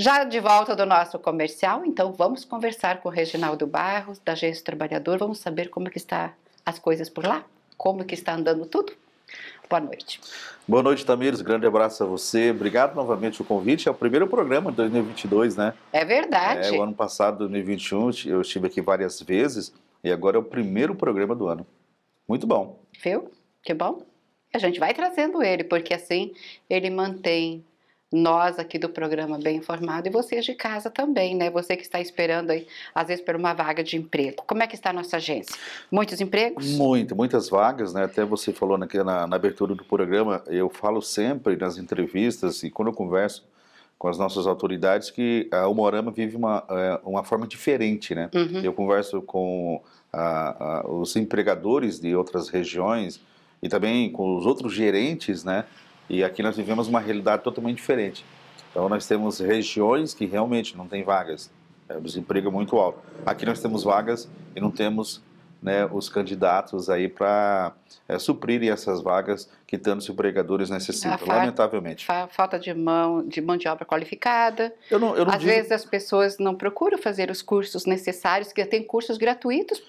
Já de volta do nosso comercial, então vamos conversar com o Reginaldo Barros, da do Trabalhador, vamos saber como é que está as coisas por lá, como é que está andando tudo. Boa noite. Boa noite, Tamires. Grande abraço a você. Obrigado novamente pelo convite. É o primeiro programa de 2022, né? É verdade. É, o ano passado, 2021, eu estive aqui várias vezes e agora é o primeiro programa do ano. Muito bom. Viu? Que bom. A gente vai trazendo ele, porque assim ele mantém nós aqui do programa Bem Informado e vocês de casa também, né? Você que está esperando aí, às vezes, por uma vaga de emprego. Como é que está a nossa agência? Muitos empregos? Muito, muitas vagas, né? Até você falou na, na, na abertura do programa, eu falo sempre nas entrevistas e quando eu converso com as nossas autoridades que a ah, Umorama vive uma, eh, uma forma diferente, né? Uhum. Eu converso com a, ah, a, ah, os empregadores de outras regiões e também com os outros gerentes, né? E aqui nós vivemos uma realidade totalmente diferente. Então nós temos regiões que realmente não tem vagas, é, o desemprego é muito alto. Aqui nós temos vagas e não temos né, os candidatos aí para é, essas vagas que tantos empregadores necessitam, é, fa lamentavelmente. Fa falta de mão de mão de obra qualificada. Eu não, eu não Às digo... vezes as pessoas não procuram fazer os cursos necessários, que tem cursos gratuitos,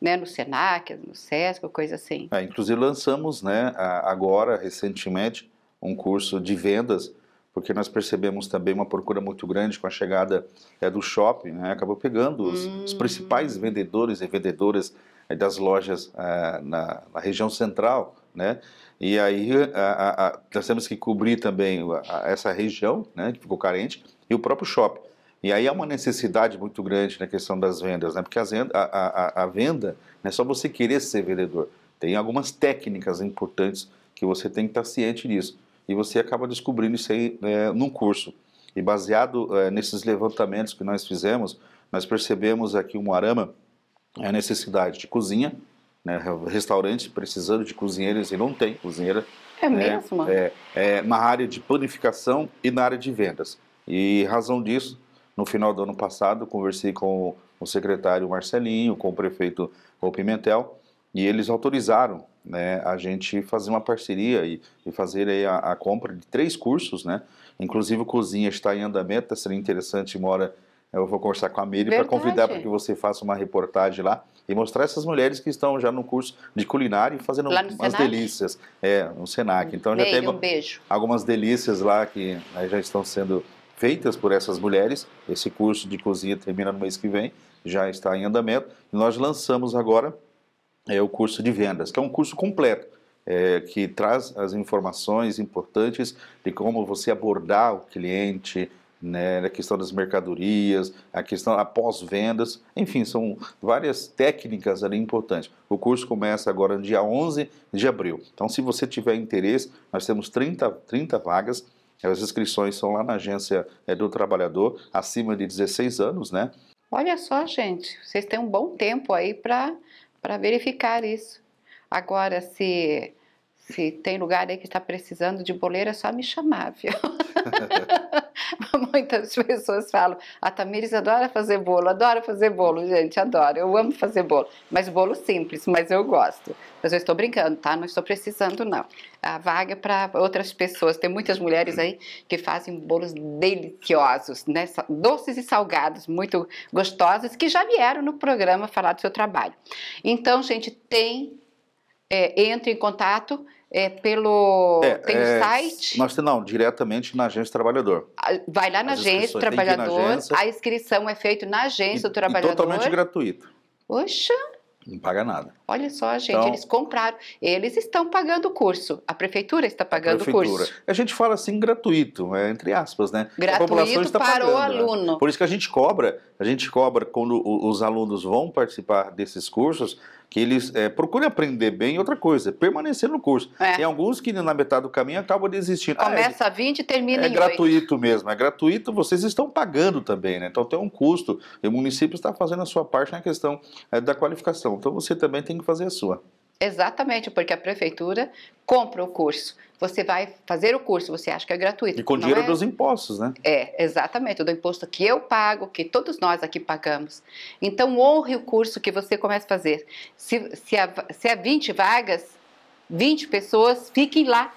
né, no Senac, no SESC, coisa assim. É, inclusive lançamos, né, agora recentemente um curso de vendas, porque nós percebemos também uma procura muito grande com a chegada é, do shopping, né? acabou pegando os, hum. os principais vendedores e vendedoras é, das lojas é, na, na, região central, né? E aí a, a, nós temos que cobrir também a, essa região, né, que ficou carente, e o próprio shopping. E aí há uma necessidade muito grande na questão das vendas, né? Porque a, venda não é só você querer ser vendedor, tem algumas técnicas importantes que você tem que estar ciente disso e você acaba descobrindo isso aí é, num curso. E baseado é, nesses levantamentos que nós fizemos, nós percebemos aqui o Moarama a necessidade de cozinha, né, restaurante precisando de cozinheiros e não tem cozinheira. É né, mesmo? É, é, na área de planificação e na área de vendas. E razão disso, no final do ano passado, conversei com o secretário Marcelinho, com o prefeito Paul Pimentel, e eles autorizaram né, a gente fazer uma parceria e, e fazer aí a, a, compra de três cursos, né? Inclusive o Cozinha está em andamento, tá seria interessante, mora eu vou conversar com a Miri para convidar para que você faça uma reportagem lá e mostrar essas mulheres que estão já no curso de culinária e fazendo umas Senac? delícias. É, no Senac. Então já tem um algumas delícias lá que né, já estão sendo feitas por essas mulheres. Esse curso de cozinha termina no mês que vem, já está em andamento. E nós lançamos agora é o curso de vendas, que é um curso completo. É, que traz as informações importantes de como você abordar o cliente, né, a questão das mercadorias, a questão após vendas, enfim, são várias técnicas ali importantes. O curso começa agora no dia 11 de abril. Então, se você tiver interesse, nós temos 30, 30 vagas. As inscrições são lá na agência é, do trabalhador, acima de 16 anos, né? Olha só, gente, vocês têm um bom tempo aí para para verificar isso. Agora, se, se tem lugar aí que está precisando de boleira, é só me chamar, viu? muitas pessoas falam, a Tamires adora fazer bolo, adora fazer bolo, gente, adoro, eu amo fazer bolo. Mas bolo simples, mas eu gosto. Mas eu estou brincando, tá? Não estou precisando, não. A vaga é para outras pessoas. Tem muitas mulheres aí que fazem bolos deliciosos, né? Doces e salgados, muito gostosos, que já vieram no programa falar do seu trabalho. Então, gente, tem... É, entre em contato é pelo. É, tem é, site? Nós não, diretamente na agência do trabalhador. Ah, vai lá na As agência do trabalhador, agência, a inscrição é feita na agência e, do trabalhador. E totalmente gratuito. Poxa! Não paga nada. Olha só, gente, então, eles compraram. Eles estão pagando o curso. A prefeitura está pagando o curso. A gente fala assim gratuito, é, entre aspas, né? Gratuito para pagando, o né? aluno. Né? Por isso que a gente cobra, a gente cobra quando os alunos vão participar desses cursos, que eles é, procurem aprender bem. Outra coisa, permanecer no curso. É. Tem alguns que na metade do caminho acabam desistindo. Ah, Começa ah, é, 20 e termina é em É gratuito 8. mesmo, é gratuito, vocês estão pagando também, né? Então tem um custo, e o município está fazendo a sua parte na questão é, da qualificação. Então você também tem que fazer a sua. Exatamente, porque a prefeitura compra o curso. Você vai fazer o curso, você acha que é gratuito. E com dinheiro é? dos impostos, né? É, exatamente, do imposto que eu pago, que todos nós aqui pagamos. Então, honre o curso que você começa a fazer. Se, se, há, se há é 20 vagas, 20 pessoas, fiquem lá,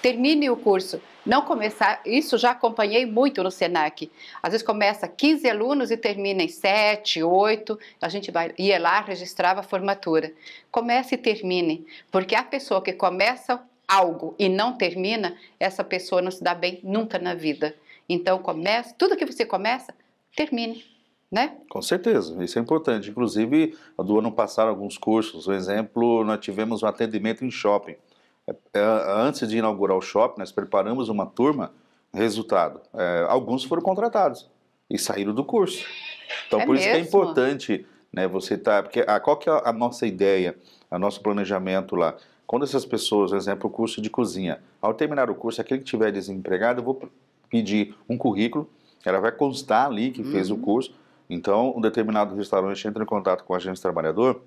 termine o curso não começar, isso já acompanhei muito no SENAC. Às vezes começa 15 alunos e termina em 7, 8, a gente vai, ia lá, registrava a formatura. Comece e termine, porque a pessoa que começa algo e não termina, essa pessoa não se dá bem nunca na vida. Então comece, tudo que você começa, termine. Né? Com certeza, isso é importante. Inclusive, do ano passado, alguns cursos, por exemplo, nós tivemos um atendimento em shopping. É, é, antes de inaugurar o shopping, nós preparamos uma turma. Resultado: é, alguns foram contratados e saíram do curso. Então, é por mesmo? isso que é importante né, você estar. Tá, porque a, qual que é a nossa ideia, o nosso planejamento lá? Quando essas pessoas, por exemplo, o curso de cozinha, ao terminar o curso, aquele que tiver desempregado, eu vou pedir um currículo, ela vai constar ali que uhum. fez o uhum. curso. Então, um determinado restaurante entra em contato com a agência trabalhador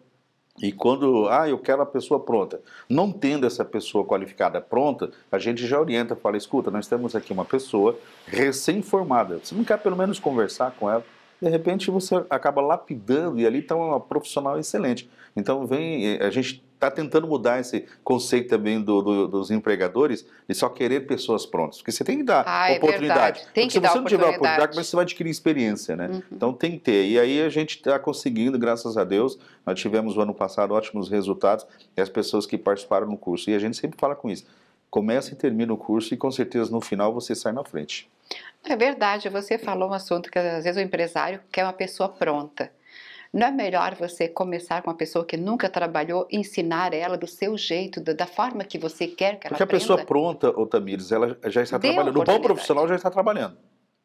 e quando, ah, eu quero a pessoa pronta. Não tendo essa pessoa qualificada pronta, a gente já orienta, fala, escuta, nós temos aqui uma pessoa recém-formada. Você não quer pelo menos conversar com ela? De repente você acaba lapidando e ali está uma profissional excelente. Então vem, eh, a gente está tentando mudar esse conceito também do, do, dos empregadores de só querer pessoas prontas. Porque você tem que dar ah, é oportunidade. É tem que se dar você não tiver oportunidade, mas você vai adquirir experiência, né? Uhum. Então tem que ter. E aí a gente está conseguindo, graças a Deus. Nós tivemos o ano passado ótimos resultados e as pessoas que participaram no curso. E a gente sempre fala com isso. Começa e termina o curso e com certeza no final você sai na frente. É verdade, você falou um assunto que às vezes o empresário quer uma pessoa pronta. Não é melhor você começar com uma pessoa que nunca trabalhou, ensinar ela do seu jeito, da, forma que você quer que ela aprenda? Porque a pessoa pronta, Otamires, ela já está trabalhando. O bom profissional já está trabalhando.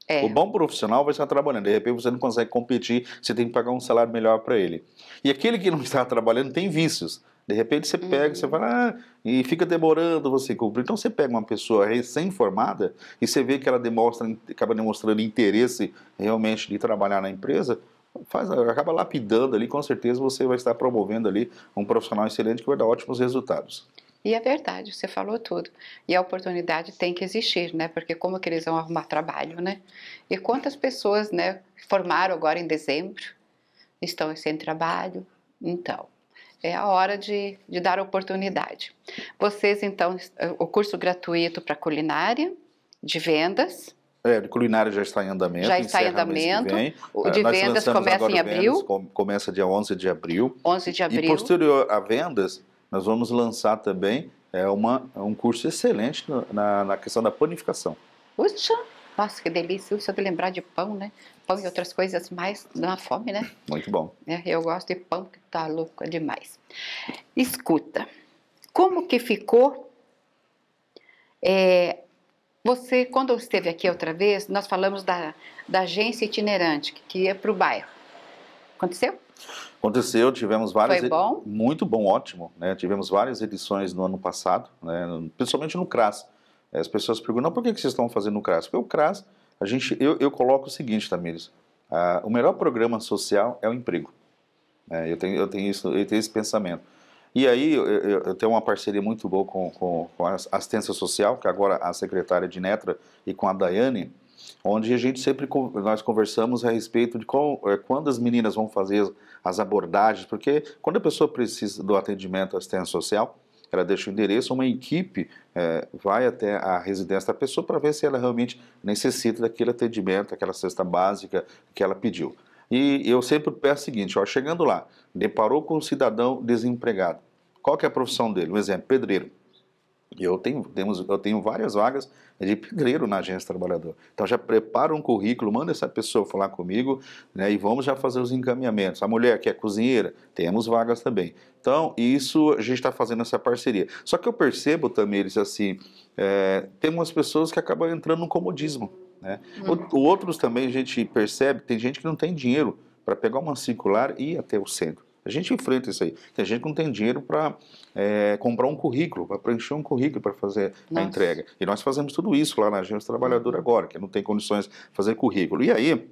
É. O bom profissional vai estar trabalhando. De repente você não consegue competir, você tem que pagar um salário melhor para ele. E aquele que não está trabalhando tem vícios. De repente você pega, uhum. você fala, ah, e fica demorando você cumprir. Então você pega uma pessoa recém-formada e você vê que ela demonstra, acaba demonstrando interesse realmente de trabalhar na empresa, faz, acaba lapidando ali, com certeza você vai estar promovendo ali um profissional excelente que vai dar ótimos resultados. E é verdade, você falou tudo. E a oportunidade tem que existir, né? Porque como que eles vão arrumar trabalho, né? E quantas pessoas, né, formaram agora em dezembro, estão sem trabalho? Então, é a hora de, de dar oportunidade. Vocês, então, o curso gratuito para culinária, de vendas, é, de culinária já está em andamento. Já está em andamento. O é, de vendas começa em abril. Vendas, começa dia 11 de abril. 11 de abril. E posterior a vendas, nós vamos lançar também é uma, um curso excelente na, na questão da panificação. Puxa, nossa, que delícia. Só de lembrar de pão, né? Pão e outras coisas mais, dá fome, né? Muito bom. É, eu gosto de pão, que tá louco demais. Escuta, como que ficou é, você, quando eu esteve aqui outra vez, nós falamos da, da agência itinerante que ia para o bairro. Aconteceu? Aconteceu, tivemos várias. Foi bom? Muito bom, ótimo. Né? Tivemos várias edições no ano passado, né? principalmente no CRAS. É, as pessoas perguntam: por que, vocês estão fazendo no CRAS? Porque o CRAS, a gente, eu, eu coloco o seguinte, Tamires: ah, o melhor programa social é o emprego. É, eu, tenho, eu, tenho isso, eu tenho esse pensamento. E aí eu, eu tenho uma parceria muito boa com, com, com a assistência social, que é agora a secretária de Netra, e com a Daiane, onde a gente sempre nós conversamos a respeito de qual, eh, quando as meninas vão fazer as abordagens, porque quando a pessoa precisa do atendimento à assistência social, ela deixa o endereço, uma equipe é, vai até a residência da pessoa para ver se ela realmente necessita daquele atendimento, aquela cesta básica que ela pediu. E eu sempre peço o seguinte, ó, chegando lá, deparou com um cidadão desempregado. Qual que é a profissão dele? Um exemplo, pedreiro. Eu tenho, temos, eu tenho várias vagas de pedreiro na agência trabalhador. Então já prepara um currículo, manda essa pessoa falar comigo né, e vamos já fazer os encaminhamentos. A mulher que é cozinheira, temos vagas também. Então isso a gente está fazendo essa parceria. Só que eu percebo também eles assim, é, tem umas pessoas que acabam entrando no comodismo. Né? Uhum. Outros também a gente percebe, tem gente que não tem dinheiro para pegar uma circular e ir até o centro. A gente enfrenta isso aí. Tem gente que não tem dinheiro para é, comprar um currículo, para preencher um currículo para fazer Nossa. a entrega. E nós fazemos tudo isso lá na Agência Trabalhadora agora, que não tem condições de fazer currículo. E aí,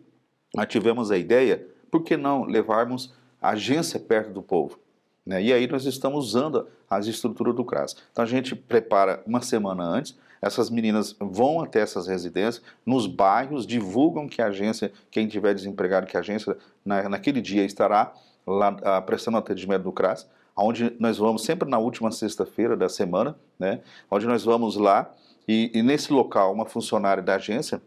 nós tivemos a ideia, por que não levarmos a agência perto do povo? Né? E aí nós estamos usando as estruturas do CRAS. Então a gente prepara uma semana antes, essas meninas vão até essas residências, nos bairros, divulgam que a agência, quem tiver desempregado, que a agência na, naquele dia estará lá a, ah, prestando atendimento do CRAS, onde nós vamos sempre na última sexta-feira da semana, né, onde nós vamos lá e, e nesse local uma funcionária da agência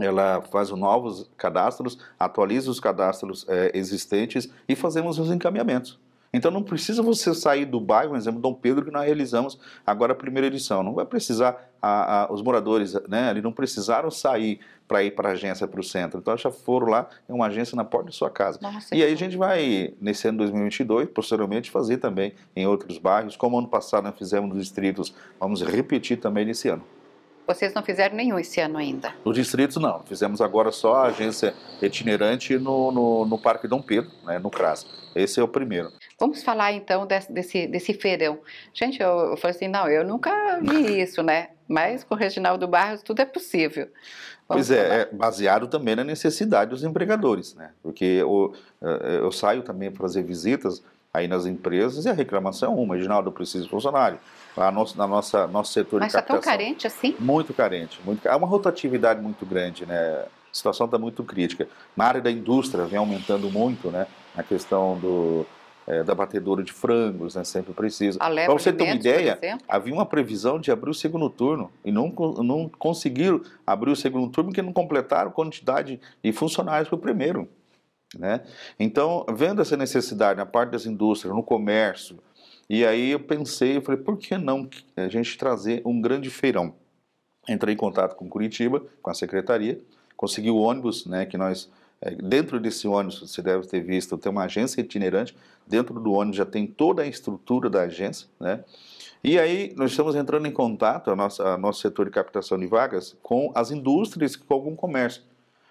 ela faz os novos cadastros, atualiza os cadastros é, existentes e fazemos os encaminhamentos. Então não precisa você sair do bairro, por exemplo, Dom Pedro, que nós realizamos agora a primeira edição. Não vai precisar, a, a, os moradores né, ali não precisaram sair para ir para a agência, para o centro. Então já foram lá, é uma agência na porta de sua casa. Nossa, e aí a gente vai, nesse ano 2022, posteriormente, fazer também em outros bairros, como ano passado nós fizemos nos distritos, vamos repetir também nesse ano. Vocês não fizeram nenhum esse ano ainda? No distrito, não. Fizemos agora só a agência itinerante no, no, no Parque Dom Pedro, né, no CRAS. Esse é o primeiro. Vamos falar então desse, desse, desse feirão. Gente, eu, eu falei assim, não, eu nunca vi isso, né? Mas com o Reginaldo Barros tudo é possível. Vamos pois é, é, baseado também na necessidade dos empregadores, né? Porque eu, é, é, eu saio também para fazer visitas aí nas empresas e a reclamação é uma, Reginaldo, eu preciso de funcionário a nosso, na nossa nosso setor Mas de tá captação. Mas está tão carente assim? Muito carente. Muito, há é uma rotatividade muito grande, né? A situação está muito crítica. Na área da indústria vem aumentando muito, né? A questão do, é, da batedora de frangos, né? Sempre precisa. Para você ter uma ideia, havia uma previsão de abrir o segundo turno e não, não conseguiram abrir o segundo turno porque não completaram a quantidade de funcionários para o primeiro. Né? Então, vendo essa necessidade na parte das indústrias, no comércio, e aí eu pensei, eu falei, por que não a gente trazer um grande feirão? Entrei em contato com Curitiba, com a secretaria, consegui o ônibus, né, que nós eh, dentro desse ônibus, você deve ter visto, tem uma agência itinerante, dentro do ônibus já tem toda a estrutura da agência, né? E aí nós estamos entrando em contato, a nossa, a nosso setor de captação de vagas, com as indústrias, com algum comércio.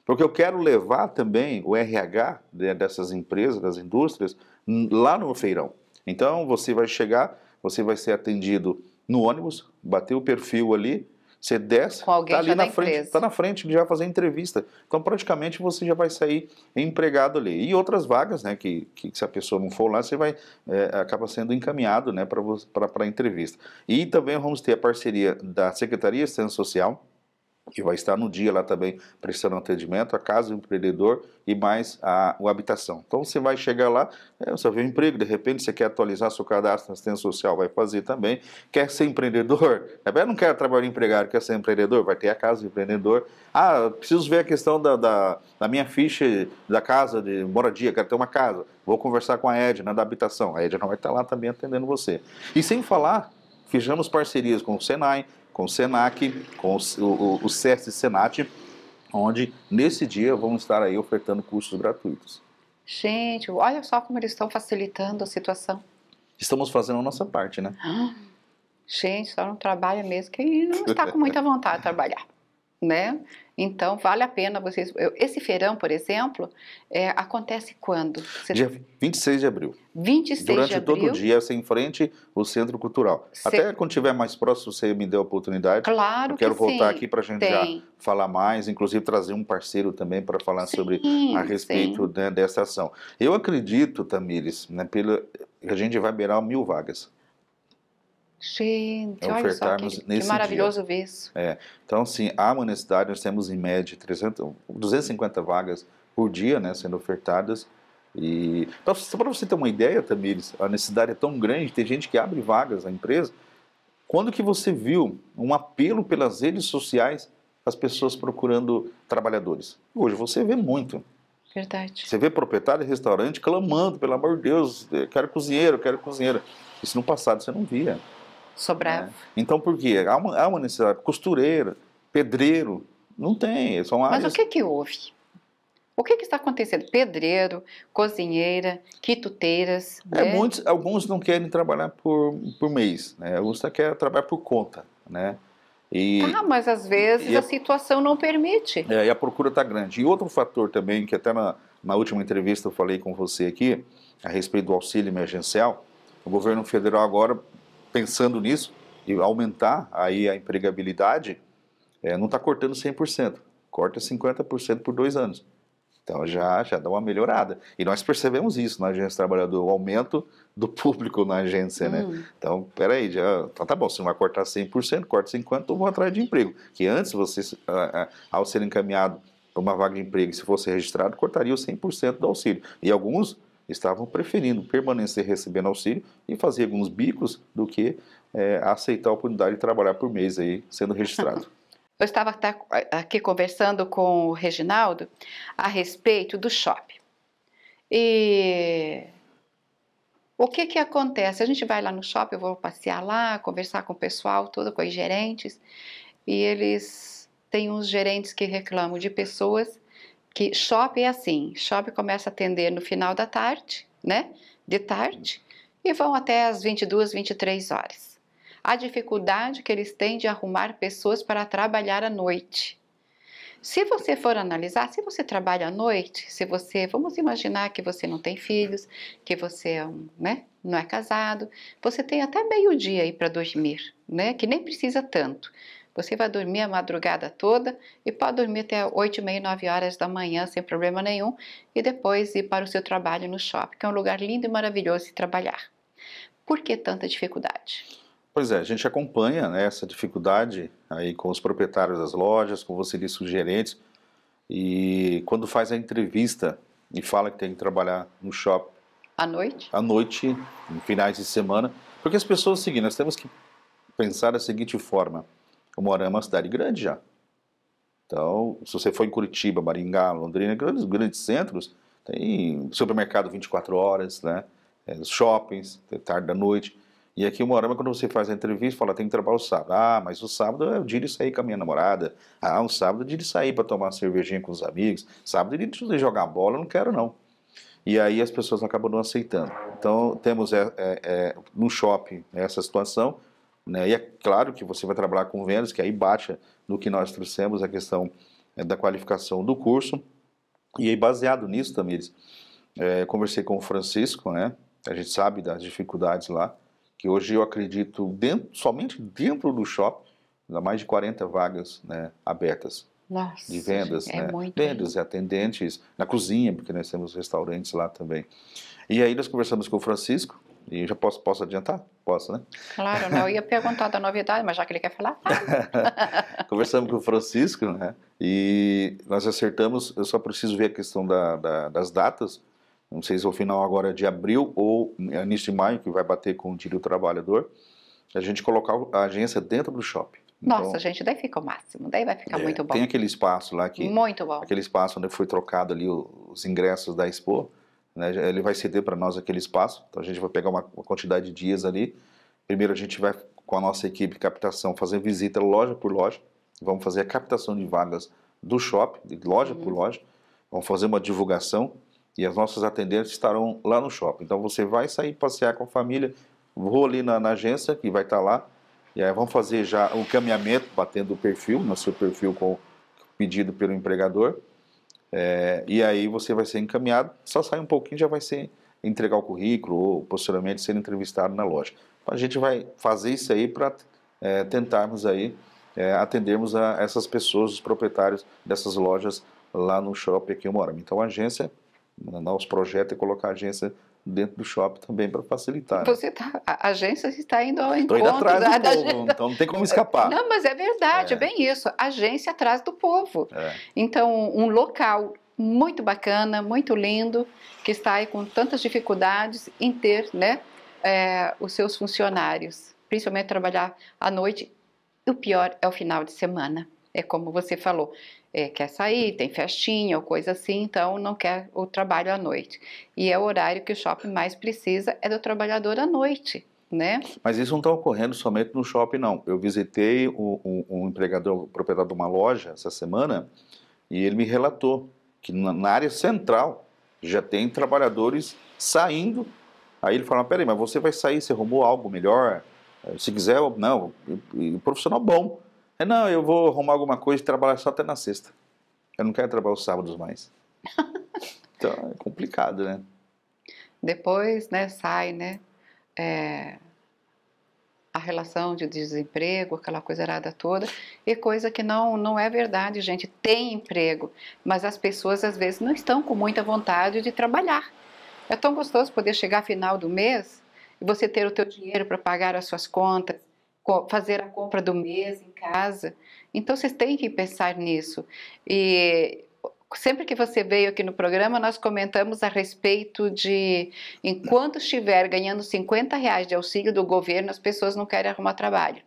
Porque eu quero levar também o RH dessas empresas, das indústrias, hum, lá no feirão. Então você vai chegar, você vai ser atendido no ônibus, bater o perfil ali, você desce, está ali na frente, está na frente, já vai fazer entrevista. Então, praticamente, você já vai sair empregado ali. E outras vagas, né, que, que se a pessoa não for lá, você vai, é, acaba sendo encaminhado né, para a entrevista. E também vamos ter a parceria da Secretaria de Assistência Social, que vai estar no dia lá também prestando atendimento, a casa do empreendedor e mais a, a habitação. Então você vai chegar lá, é, você vê um emprego, de repente você quer atualizar seu cadastro na assistência social, vai fazer também. Quer ser empreendedor? É, não quer trabalhar empregado, quer ser empreendedor? Vai ter a casa do empreendedor. Ah, preciso ver a questão da, da, da minha ficha da casa, de moradia, quero ter uma casa. Vou conversar com a Edna da habitação. A Edna vai estar lá também atendendo você. E sem falar fizemos parcerias com o Senai, com o SENAC, com o, o, o CERS SENAT, onde nesse dia vão estar aí ofertando cursos gratuitos. Gente, olha só como eles estão facilitando a situação. Estamos fazendo a nossa parte, né? gente, só não trabalha mesmo quem não está com muita vontade de trabalhar né? Então vale a pena vocês. esse feirão, por exemplo, é, acontece quando? Você... Dia 26 de abril. 26 Durante de abril. Durante todo o dia, você em frente o Centro Cultural. Até quando tiver mais próximo, você me deu a oportunidade. Claro. Eu quero que voltar sim. aqui para a gente Tem. já falar mais, inclusive trazer um parceiro também para falar sim, sobre a respeito né, dessa ação. Eu acredito, Tamires, né, pela, a gente vai beirar mil vagas. Gente, ofertarmos é olha só que, nesse que maravilhoso dia. ver isso. É. Então, sim, a necessidade. nós temos em média 300, 250 vagas por dia né, sendo ofertadas. E só para você ter uma ideia, Tamires, a necessidade é tão grande, tem gente que abre vagas na empresa. Quando que você viu um apelo pelas redes sociais as pessoas procurando trabalhadores? Hoje você vê muito. Verdade. Você vê proprietário de restaurante clamando, pelo amor de Deus, quero cozinheiro, quero cozinheiro. Isso no passado você não via. Sobrava. Né? Então, por quê? Há uma, há uma, necessidade. Costureira, pedreiro, não tem. São áreas... Mas o que, que houve? O que, que, está acontecendo? Pedreiro, cozinheira, quituteiras. É, né? muitos, alguns não querem trabalhar por, por mês, né? alguns querem trabalhar por conta. Né? E, ah, mas às vezes a, a, situação não permite. É, e a procura está grande. E outro fator também, que até na, na última entrevista eu falei com você aqui, a respeito do auxílio emergencial, o governo federal agora pensando nisso e aumentar aí a empregabilidade, é, não está cortando 100%, corta 50% por dois anos. Então já, já dá uma melhorada. E nós percebemos isso na agência trabalhadora, o aumento do público na agência, né? Uhum. Então, peraí, já, então tá bom, se não vai cortar 100%, corta 50%, eu então vou atrás de emprego. Que antes você, ao ser encaminhado para uma vaga de emprego, se fosse registrado, cortaria o 100% do auxílio. E alguns estavam preferindo permanecer recebendo auxílio e fazer alguns bicos do que é, aceitar a oportunidade de trabalhar por mês aí sendo registrado. Eu estava tá, aqui conversando com o Reginaldo a respeito do shopping. E o que que acontece? A gente vai lá no shopping, eu vou passear lá, conversar com o pessoal todo, com os gerentes, e eles têm uns gerentes que reclamam de pessoas que shopping é assim, shopping começa a atender no final da tarde, né? De tarde e vão até as 22, 23 horas. A dificuldade que eles têm de arrumar pessoas para trabalhar à noite. Se você for analisar, se você trabalha à noite, se você, vamos imaginar que você não tem filhos, que você é um, né, não é casado, você tem até meio-dia aí para dormir, né, que nem precisa tanto. Você vai dormir a madrugada toda e pode dormir até 8, meia, 9 horas da manhã sem problema nenhum e depois ir para o seu trabalho no shopping, que é um lugar lindo e maravilhoso de trabalhar. Por que tanta dificuldade? Pois é, a gente acompanha né, essa dificuldade aí com os proprietários das lojas, com você disse, os gerentes, e quando faz a entrevista e fala que tem que trabalhar no shopping. À noite? À noite, em finais de semana. Porque as pessoas, seguem. nós temos que pensar da seguinte forma. Eu morava em uma cidade grande já. Então, se você for em Curitiba, Maringá, Londrina, grandes, grandes centros, tem supermercado 24 horas, né? É, shoppings, tarde da noite. E aqui o Morama, quando você faz a entrevista, fala, tem que trabalhar o sábado. Ah, mas o sábado é o dia de sair com a minha namorada. Ah, um sábado é o dia de sair para tomar uma cervejinha com os amigos. Sábado é o dia de jogar bola, eu não quero não. E aí as pessoas acabam não aceitando. Então, temos é, é, é no shopping essa situação, né? E é claro que você vai trabalhar com vendas, que aí bate no que nós trouxemos, a questão eh, da qualificação do curso. E aí, baseado nisso, Tamires, é, eh, conversei com o Francisco, né? A gente sabe das dificuldades lá, que hoje eu acredito dentro, somente dentro do shopping, há mais de 40 vagas né, abertas. Nossa, de vendas, é né? Muito, vendas e atendentes na cozinha, porque nós temos restaurantes lá também. E aí nós conversamos com o Francisco, e já posso, posso adiantar? Posso, né? Claro, não. Eu ia perguntar da novidade, mas já que ele quer falar. Conversamos com o Francisco, né? E nós acertamos. Eu só preciso ver a questão da, da, das datas. Não sei se é o final agora é de abril ou início de maio, que vai bater com o Dia do Trabalhador. A gente colocar a agência dentro do shopping. Nossa, então, gente, daí fica o máximo, daí vai ficar é, muito bom. Tem aquele espaço lá que. Muito bom. Aquele espaço onde foi trocado ali os ingressos da Expo né, ele vai ceder para nós aquele espaço, então a gente vai pegar uma, uma quantidade de dias ali. Primeiro a gente vai, com a nossa equipe de captação, fazer visita loja por loja, vamos fazer a captação de vagas do shopping, de loja uhum. por loja, vamos fazer uma divulgação e as nossas atendentes estarão lá no shopping. Então você vai sair passear com a família, vou ali na, na agência que vai estar tá lá, e aí vamos fazer já o caminhamento, batendo o perfil, no né, seu perfil com pedido pelo empregador, é, e aí você vai ser encaminhado, só sai um pouquinho já vai ser entregar o currículo ou posteriormente ser entrevistado na loja. Então, a gente vai fazer isso aí para é, tentarmos aí é, atendermos a essas pessoas, os proprietários dessas lojas lá no shopping aqui em moro Então a agência, né, nosso projeto é colocar a agência dentro do shopping também para facilitar. Né? Você tá, a agência está indo ao encontro indo atrás da, do povo, então não tem como escapar. Não, mas é verdade, é, é bem isso. A agência atrás do povo. É. Então, um local muito bacana, muito lindo, que está aí com tantas dificuldades em ter né, é, os seus funcionários, principalmente trabalhar à noite. E o pior é o final de semana, é como você falou é, quer sair, tem festinha ou coisa assim, então não quer o trabalho à noite. E é o horário que o shopping mais precisa é do trabalhador à noite. Né? Mas isso não está ocorrendo somente no shopping, não. Eu visitei um, um empregador, proprietário de uma loja essa semana e ele me relatou que na, na área central já tem trabalhadores saindo. Aí ele falou: peraí, mas você vai sair, você arrumou algo melhor? Eh, se quiser, não, e, e profissional bom. É, não, eu vou arrumar alguma coisa e trabalhar só até na sexta. Eu não quero trabalhar os sábados mais. então é complicado, né? Depois, né, sai, né? É, a relação de desemprego, aquela coisa errada toda, e coisa que não, não é verdade, gente. Tem emprego, mas as pessoas às vezes não estão com muita vontade de trabalhar. É tão gostoso poder chegar final do mês e você ter o teu dinheiro para pagar as suas contas, fazer a compra do mês em casa. Então vocês têm que pensar nisso. E sempre que você veio aqui no programa, nós comentamos a respeito de enquanto estiver ganhando 50 reais de auxílio do governo, as pessoas não querem arrumar trabalho.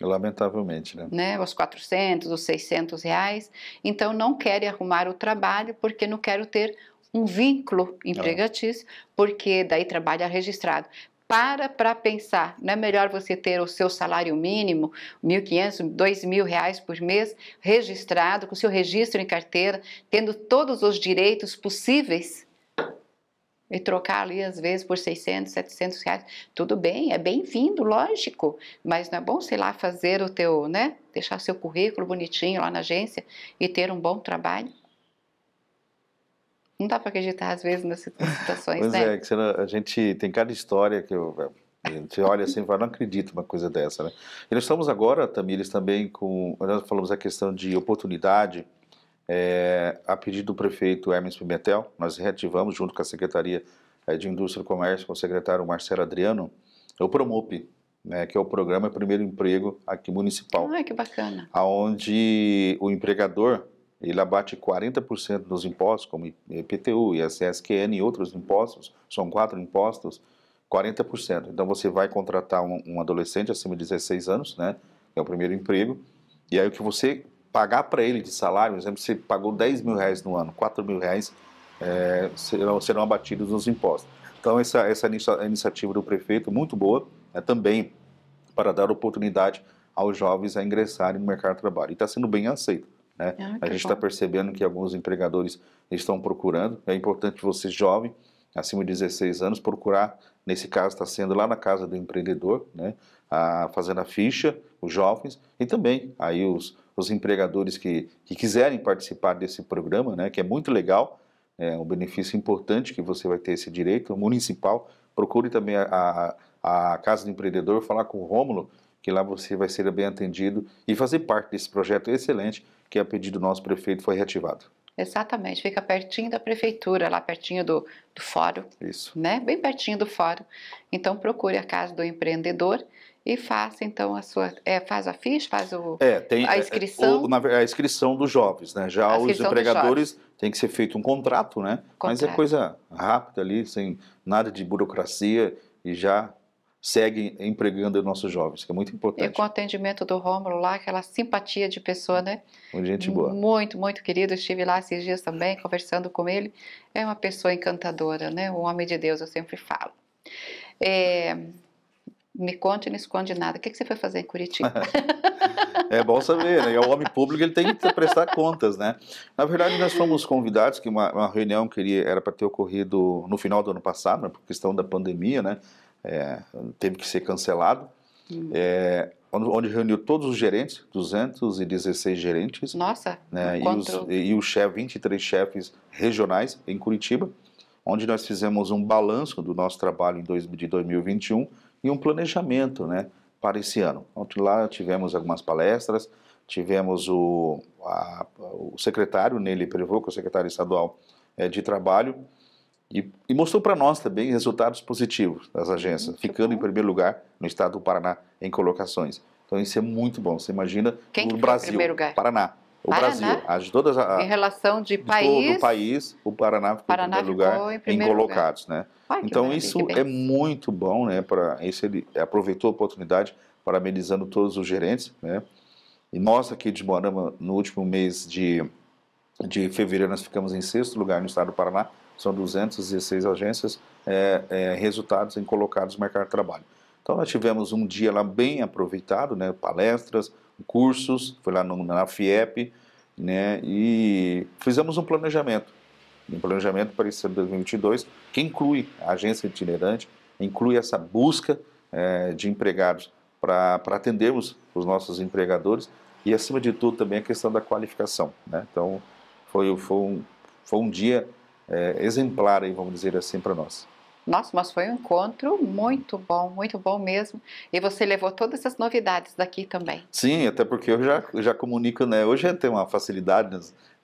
Lamentavelmente, né? né? Os 400, os 600 reais. Então, não querem arrumar o trabalho porque não quero ter um vínculo é. empregatício, porque daí trabalha registrado para para pensar. Não é melhor você ter o seu salário mínimo, R$ 1.500, R$ 2.000 por mês, registrado, com o seu registro em carteira, tendo todos os direitos possíveis? E trocar ali, às vezes, por 600, 700 reais. Tudo bem, é bem-vindo, lógico. Mas não é bom, sei lá, fazer o teu, né? Deixar seu currículo bonitinho lá na agência e ter um bom trabalho? Não dá para acreditar, às vezes, nas situações, pois né? Pois é, não, a gente tem cada história que eu, é, a gente olha assim e fala, não acredito uma coisa dessa, né? E nós estamos agora, Tamires, também com... Nós falamos a questão de oportunidade, é, a pedido do prefeito Hermes Pimentel, nós reativamos, junto com a Secretaria é, de Indústria e Comércio, com o secretário Marcelo Adriano, o PROMOP, né, que é o programa é Primeiro Emprego aqui municipal. Ah, que bacana. Onde o empregador ele abate 40% dos impostos, como IPTU, ISSQN e outros impostos, são quatro impostos, 40%. Então você vai contratar um, um adolescente acima de 16 anos, né, é o primeiro emprego, e aí o que você pagar para ele de salário, por exemplo, você pagou 10 mil reais no ano, 4 mil reais é, serão, serão abatidos nos impostos. Então essa, essa iniciativa do prefeito, muito boa, é também para dar oportunidade aos jovens a ingressarem no mercado de trabalho. E está sendo bem aceito. Né? Ah, a gente está percebendo que alguns empregadores estão procurando. É importante você, jovem, acima de 16 anos, procurar, nesse caso está sendo lá na casa do empreendedor, né? a, fazendo a ficha, os jovens, e também aí os, os empregadores que, que quiserem participar desse programa, né? que é muito legal, é um benefício importante que você vai ter esse direito municipal. Procure também a, a, a Casa do Empreendedor, falar com o Rômulo, que lá você vai ser bem atendido e fazer parte desse projeto excelente que a pedido do nosso prefeito foi reativado. Exatamente, fica pertinho da prefeitura, lá pertinho do, do fórum. Isso. Né? Bem pertinho do fórum. Então procure a casa do empreendedor e faça então a sua é, faz a ficha, faz o é, tem, a é, é, inscrição é, o, a inscrição dos jovens, né? Já os empregadores tem que ser feito um contrato, né? Contrato. Mas é coisa rápida ali, sem nada de burocracia e já segue empregando os nossos jovens, que é muito importante. E com o atendimento do Rômulo lá, aquela simpatia de pessoa, né? Muito gente boa. Muito, muito querido. Estive lá esses dias também, conversando com ele. É uma pessoa encantadora, né? Um homem de Deus, eu sempre falo. É... Me conte, não esconde nada. O que, você foi fazer em Curitiba? é bom saber, né? É o homem público, ele tem que prestar contas, né? Na verdade, nós fomos convidados, que uma, uma reunião que era para ter ocorrido no final do ano passado, né, por questão da pandemia, né? é, teve que ser cancelado, hum. é, onde, reuniu todos os gerentes, 216 gerentes. Nossa! Né, e, os, e 23 chefes regionais em Curitiba, onde nós fizemos um balanço do nosso trabalho em dois, de 2021 e um planejamento né, para esse ano. lá tivemos algumas palestras, tivemos o, a, o secretário Nele Prevô, que o secretário estadual é, de trabalho, e, e mostrou para nós também resultados positivos das agências, muito ficando bom. em primeiro lugar no estado do Paraná em colocações. Então isso é muito bom. Você imagina Quem Brasil, primeiro lugar? Paraná. O Paraná? Brasil, as, todas a, em relação de, de país, todo o país, o Paraná ficou Paraná em primeiro lugar em, primeiro em colocados, lugar. né? Ai, então isso é muito bom, né? Para isso ele aproveitou a oportunidade parabenizando todos os gerentes, né? E nós aqui de Moarama, no último mês de, de fevereiro, nós ficamos em sexto lugar no estado do Paraná, são 216 agências, é, é, resultados em colocados no mercado de trabalho. Então nós tivemos um dia lá bem aproveitado, né, palestras, cursos, foi lá no, na FIEP, né, e fizemos um planejamento, um planejamento para esse ano 2022, que inclui a agência itinerante, inclui essa busca é, de empregados para atendermos os nossos empregadores e, acima de tudo, também a questão da qualificação. Né? Então, foi, foi, um, foi um dia é, exemplar, aí, vamos dizer assim, para nós. Nossa, mas foi um encontro muito bom, muito bom mesmo. E você levou todas essas novidades daqui também. Sim, até porque eu já, já comunico, né? Hoje tem uma facilidade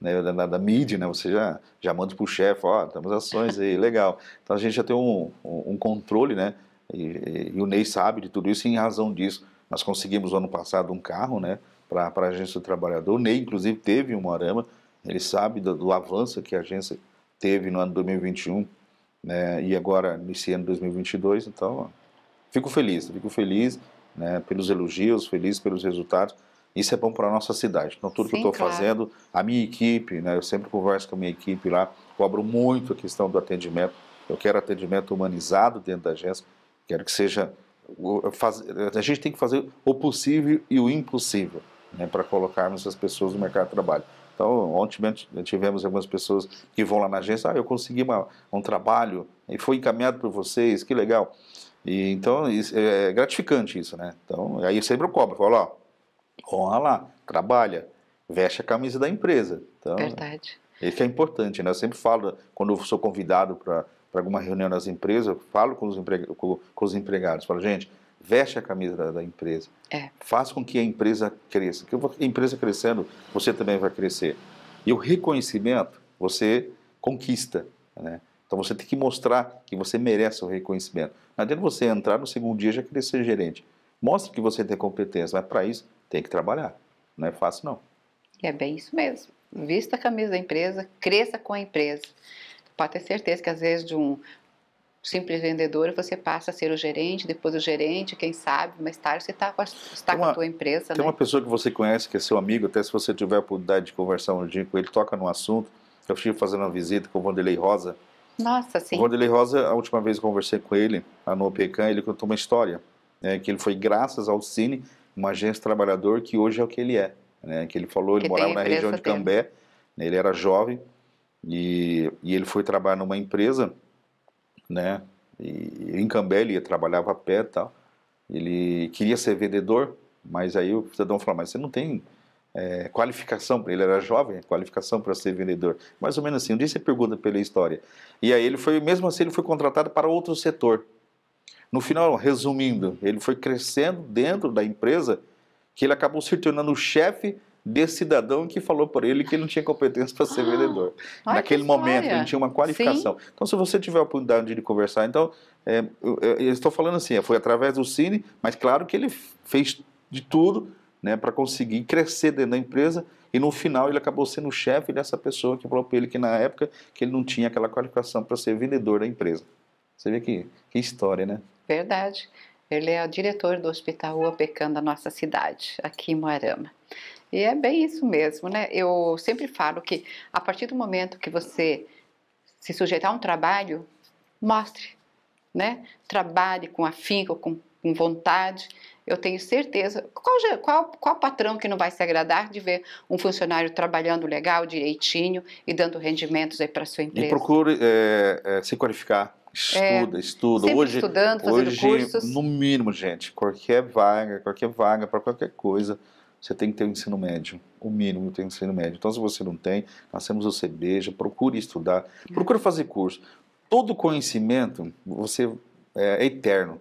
né, né da, da, mídia, né? Você já, já manda para o chefe, ó, temos ações aí, legal. Então a gente já tem um, um, um controle, né? E, e, e, o Ney sabe de tudo isso e em razão disso. Nós conseguimos ano passado um carro, né? Para a agência do trabalhador. O Ney, inclusive, teve um Arama. Ele sabe do, do avanço que a agência teve no ano 2021 né, e agora nesse ano 2022. Então, fico feliz, fico feliz né, pelos elogios, feliz pelos resultados. Isso é bom para a nossa cidade. Então, tudo Sim, que eu estou claro. fazendo, a minha equipe, né, eu sempre converso com a minha equipe lá, cobro muito a questão do atendimento. Eu quero atendimento humanizado dentro da agência, quero que seja. A gente tem que fazer o possível e o impossível né, para colocarmos as pessoas no mercado de trabalho. Então, ontem tivemos algumas pessoas que vão lá na agência, ah, eu consegui uma, um trabalho e foi encaminhado por vocês, que legal. E, então, isso, é, é gratificante isso, né? Então, aí sempre eu cobro, eu falo, ó, honra lá, trabalha, veste a camisa da empresa. Então, Verdade. Isso é importante, né? Eu sempre falo, quando eu sou convidado para alguma reunião nas empresas, eu falo com os, empre... com, com os empregados, falo, gente, veste a camisa da, da empresa. É. Faz com que a empresa cresça. Que a empresa crescendo, você também vai crescer. E o reconhecimento você conquista, né? Então você tem que mostrar que você merece o reconhecimento. Não adianta você entrar no segundo dia e já querer ser gerente. Mostre que você tem competência, mas para isso tem que trabalhar. Não é fácil não. É bem isso mesmo. Vista a camisa da empresa, cresça com a empresa pode ter certeza que às vezes de um, simples vendedor, você passa a ser o gerente, depois o gerente, quem sabe, mais tarde você está com a tua empresa. Tem né? uma pessoa que você conhece, que é seu amigo, até se você tiver a oportunidade de conversar um dia com ele, toca no assunto. Eu estive fazendo uma visita com o Vanderlei Rosa. Nossa, sim. O Vanderlei Rosa, a última vez que conversei com ele, a no Pecan, ele contou uma história, né, que ele foi graças ao Cine, uma agência trabalhador que hoje é o que ele é. Né, que ele falou, ele que morava na região de Cambé, né, ele era jovem, e, e ele foi trabalhar numa empresa né? E, em ele trabalhava a pé, tal. Ele queria ser vendedor, mas aí o cidadão falou: mas você não tem é, qualificação, ele era jovem, é qualificação para ser vendedor. Mais ou menos assim, um dia você pergunta pela história. E aí ele foi, mesmo assim, ele foi contratado para outro setor. No final, resumindo, ele foi crescendo dentro da empresa que ele acabou se tornando o chefe desse cidadão que falou por ele que ele não tinha competência para ser ah, vendedor. Naquele momento, ele tinha uma qualificação. Sim. Então, se você tiver a oportunidade de conversar, então, é, eu, eu estou falando assim, é, foi através do Cine, mas claro que ele fez de tudo né, para conseguir crescer dentro da empresa e no final ele acabou sendo o chefe dessa pessoa que falou para ele que na época que ele não tinha aquela qualificação para ser vendedor da empresa. Você vê que, que história, né? Verdade. Ele é o diretor do Hospital UAPECAM da nossa cidade, aqui em Moarama. E é bem isso mesmo, né? Eu sempre falo que a partir do momento que você se sujeitar a um trabalho, mostre, né? Trabalhe com afinco, com, com vontade. Eu tenho certeza. Qual, qual, qual patrão que não vai se agradar de ver um funcionário trabalhando legal, direitinho e dando rendimentos aí para sua empresa? E procure é, é, se qualificar. Estuda, é, estuda. Hoje, estudando, fazendo hoje, cursos. no mínimo, gente, qualquer vaga, qualquer vaga para qualquer coisa você tem que ter o um ensino médio. O mínimo tem o um ensino médio. Então, se você não tem, nós temos o CBEJA, procure estudar, é. procure fazer curso. Todo conhecimento, você é, é eterno.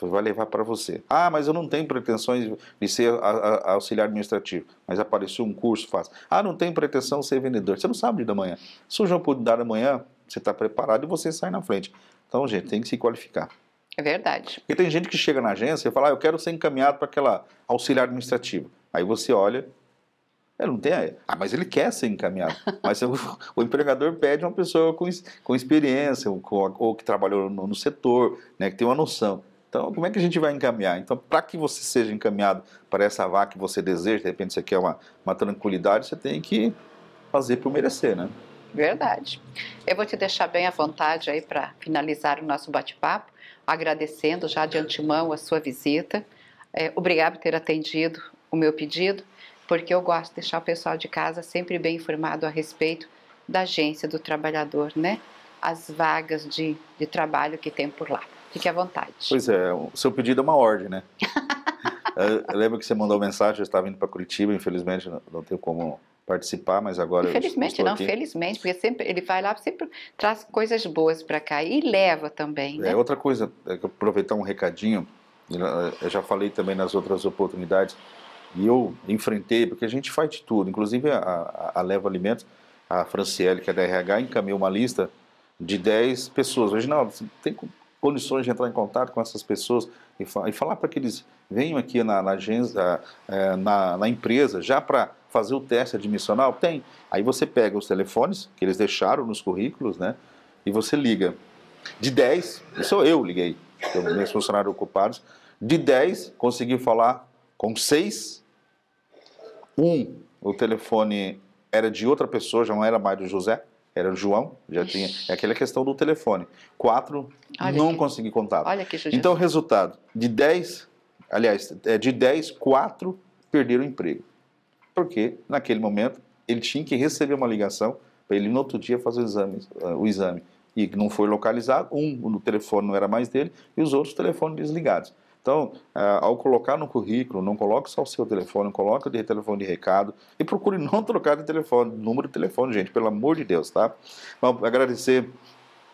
vai levar para você. Ah, mas eu não tenho pretensões de ser a, a, auxiliar administrativo. Mas apareceu um curso, faz. Ah, não tenho pretensão de ser vendedor. Você não sabe de amanhã. Surge uma oportunidade amanhã, você está preparado e você sai na frente. Então, gente, tem que se qualificar. É verdade. Porque tem gente que chega na agência e fala, ah, eu quero ser encaminhado para aquela auxiliar administrativa. Aí você olha, é, não tem. Ah, mas ele quer ser encaminhado. Mas o, o empregador pede uma pessoa com, com experiência, ou, com, ou que trabalhou no, no, setor, né, que tem uma noção. Então, como é que a gente vai encaminhar? Então, para que você seja encaminhado para essa vaga que você deseja, de repente você quer é uma, uma tranquilidade, você tem que fazer para merecer, né? Verdade. Eu vou te deixar bem à vontade aí para finalizar o nosso bate-papo, agradecendo já de antemão a sua visita. É, obrigado por ter atendido o meu pedido, porque eu gosto de deixar o pessoal de casa sempre bem informado a respeito da agência do trabalhador, né? As vagas de, de trabalho que tem por lá. Fique à vontade. Pois é, o seu pedido é uma ordem, né? eu lembro que você mandou mensagem, eu estava indo para Curitiba, infelizmente não, tenho como participar, mas agora infelizmente não, aqui. felizmente, porque sempre ele vai lá sempre traz coisas boas para cá e leva também. Né? É outra coisa, é aproveitar um recadinho. Eh, eu já falei também nas outras oportunidades. E eu enfrentei, porque a gente faz de tudo, inclusive a, a, a Leva Alimentos, a Franciele, que é da RH, encaminhou uma lista de 10 pessoas. Reginaldo, não, tem condições de entrar em contato com essas pessoas e, fa e falar para que eles venham aqui na, na agência, é, na, na empresa, já para fazer o teste admissional? Tem. Aí você pega os telefones que eles deixaram nos currículos, né? E você liga. De 10, sou eu liguei, meus funcionários ocupados, de 10 consegui falar com 6 um, o telefone era de outra pessoa, já não era mais do José, era o João, já tinha. É aquela questão do telefone. Quatro, olha não que, consegui contato. Olha que judiação. Então, resultado: de dez, aliás, é, de dez, quatro perderam o emprego. Porque, naquele momento, ele tinha que receber uma ligação para ele no outro dia fazer o exame, eh, o exame. E não foi localizado, um, o telefone não era mais dele, e os outros telefones desligados. Então, eh, ao colocar no currículo, não coloque só o seu telefone, coloque o de telefone de recado e procure não trocar de telefone, número de telefone, gente, pelo amor de Deus, tá? Vamos agradecer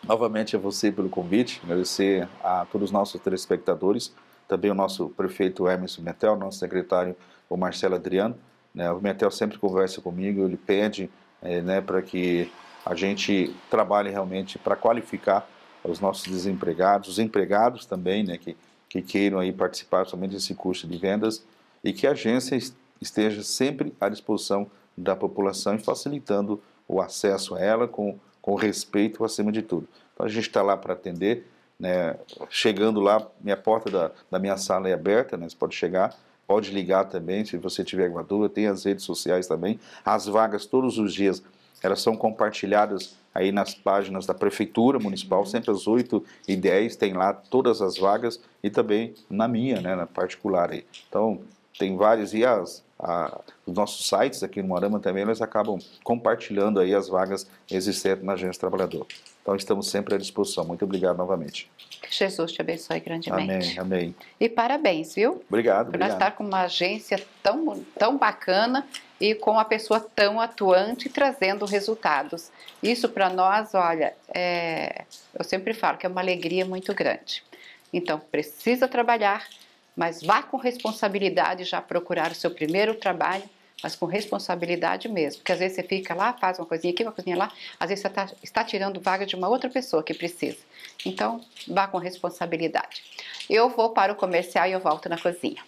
novamente a você pelo convite, agradecer a todos os nossos telespectadores, também o nosso prefeito Emerson Metel, nosso secretário o Marcelo Adriano, né? O Metel sempre conversa comigo, ele pede, é, né, para que a gente trabalhe realmente para qualificar os nossos desempregados, os empregados também, né, que que queiram aí participar somente desse curso de vendas e que a agência esteja sempre à disposição da população e facilitando o acesso a ela com, com respeito acima de tudo. Então a gente está lá para atender, né? chegando lá, minha porta da, da minha sala é aberta, né? você pode chegar, pode ligar também se você tiver alguma dúvida, tem as redes sociais também, as vagas todos os dias elas são compartilhadas aí nas páginas da Prefeitura Municipal, uhum. sempre às 8 e 10 tem lá todas as vagas e também na minha, né, na particular. Aí. Então, tem várias, e as, a, os nossos sites aqui no Morama também, eles acabam compartilhando aí as vagas existentes na Agência Trabalhador. Então estamos sempre à disposição. Muito obrigado novamente. Jesus te abençoe grandemente. Amém, amém. E parabéns, viu? Obrigado, Por obrigado. nós estar com uma agência tão, tão bacana e com uma pessoa tão atuante trazendo resultados. Isso para nós, olha, é, eu sempre falo que é uma alegria muito grande. Então, precisa trabalhar, mas vá com responsabilidade já procurar o seu primeiro trabalho mas com responsabilidade mesmo. Porque às vezes você fica lá, faz uma coisinha aqui, uma coisinha lá, às vezes você tá, está tirando vaga de uma outra pessoa que precisa. Então, vá com responsabilidade. Eu vou para o comercial e eu volto na cozinha.